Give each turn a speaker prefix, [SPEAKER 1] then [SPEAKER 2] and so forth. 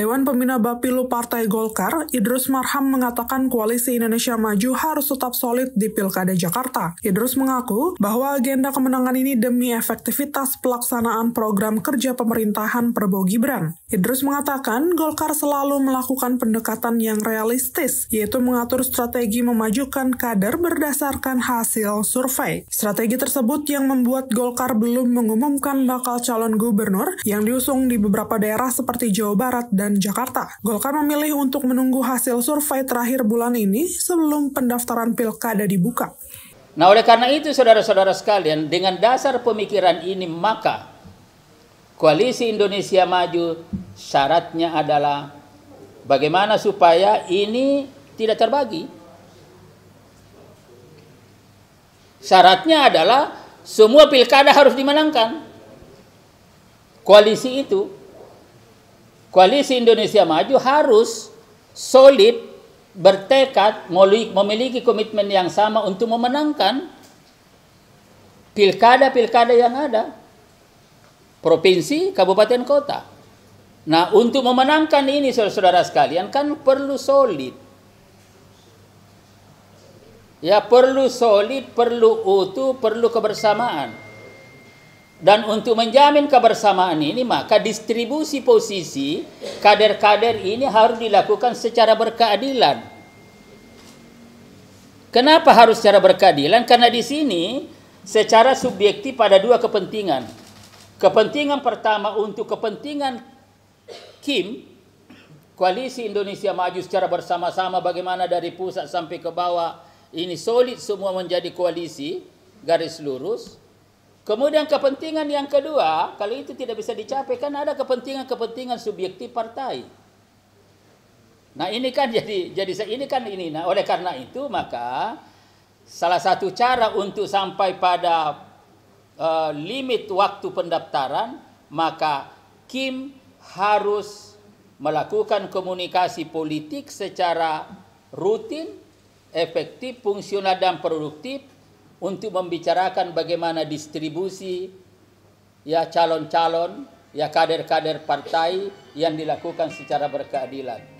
[SPEAKER 1] Dewan Pembina Bapilu Partai Golkar, Idrus Marham mengatakan koalisi Indonesia Maju harus tetap solid di Pilkada Jakarta. Idrus mengaku bahwa agenda kemenangan ini demi efektivitas pelaksanaan program kerja pemerintahan Prabowo Gibran. Idrus mengatakan Golkar selalu melakukan pendekatan yang realistis, yaitu mengatur strategi memajukan kader berdasarkan hasil survei. Strategi tersebut yang membuat Golkar belum mengumumkan bakal calon gubernur yang diusung di beberapa daerah seperti Jawa Barat dan dan Jakarta. Golkar memilih untuk menunggu hasil survei terakhir bulan ini sebelum pendaftaran pilkada dibuka.
[SPEAKER 2] Nah, oleh karena itu, saudara-saudara sekalian, dengan dasar pemikiran ini, maka koalisi Indonesia Maju syaratnya adalah bagaimana supaya ini tidak terbagi. Syaratnya adalah semua pilkada harus dimenangkan. Koalisi itu Koalisi Indonesia Maju harus solid, bertekad, memiliki komitmen yang sama untuk memenangkan pilkada-pilkada yang ada. Provinsi, kabupaten, kota. Nah, untuk memenangkan ini saudara-saudara sekalian kan perlu solid. Ya, perlu solid, perlu utuh, perlu kebersamaan. Dan untuk menjamin kebersamaan ini, maka distribusi posisi kader-kader ini harus dilakukan secara berkeadilan. Kenapa harus secara berkeadilan? Karena di sini secara subjektif pada dua kepentingan. Kepentingan pertama untuk kepentingan Kim, koalisi Indonesia maju secara bersama-sama bagaimana dari pusat sampai ke bawah ini solid semua menjadi koalisi garis lurus Kemudian kepentingan yang kedua, kalau itu tidak bisa dicapai kan ada kepentingan-kepentingan subjektif partai. Nah, ini kan jadi jadi ini kan ini. Nah, oleh karena itu maka salah satu cara untuk sampai pada uh, limit waktu pendaftaran, maka Kim harus melakukan komunikasi politik secara rutin, efektif, fungsional dan produktif untuk membicarakan bagaimana distribusi ya calon-calon ya kader-kader partai yang dilakukan
[SPEAKER 1] secara berkeadilan.